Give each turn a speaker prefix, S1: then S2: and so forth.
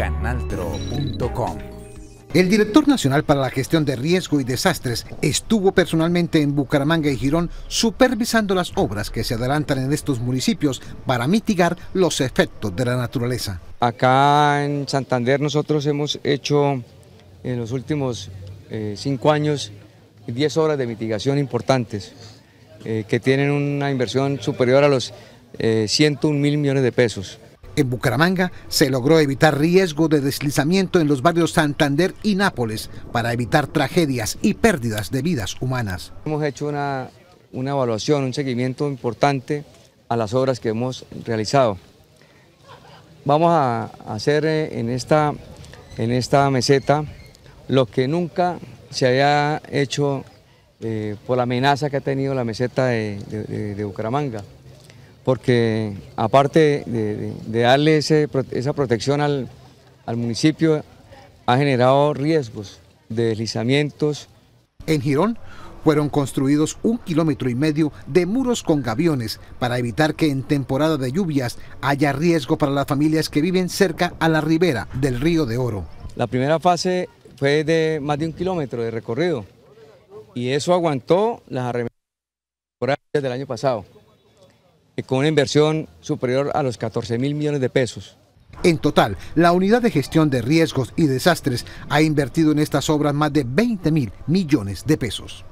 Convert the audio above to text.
S1: canaltro.com. El director nacional para la gestión de riesgo y desastres estuvo personalmente en Bucaramanga y Girón supervisando las obras que se adelantan en estos municipios para mitigar los efectos de la naturaleza. Acá en Santander nosotros
S2: hemos hecho en los últimos eh, cinco años 10 obras de mitigación importantes eh, que tienen una inversión superior a los 101 eh,
S1: mil millones de pesos. En Bucaramanga se logró evitar riesgo de deslizamiento en los barrios Santander y Nápoles para evitar tragedias y pérdidas de vidas humanas.
S2: Hemos hecho una, evaluación, un seguimiento importante a las obras que hemos realizado. Vamos a hacer eh, en esta, en esta meseta lo que nunca se haya hecho eh, por la amenaza que ha tenido la meseta de Bucaramanga porque aparte de, darle esa protección al, municipio,
S1: ha generado riesgos de deslizamientos. En Girón fueron construidos un kilómetro y medio de muros con gaviones para evitar que en temporada de lluvias haya riesgo para las familias que viven cerca a la ribera del río de Oro.
S2: La primera fase fue de más de un kilómetro de recorrido y eso aguantó las arremetidas del año pasado. Eh, con una inversión
S1: superior a los 14 mil millones de pesos. En total, la Unidad de Gestión de Riesgos y Desastres ha invertido en estas obras más de 20 mil millones de pesos.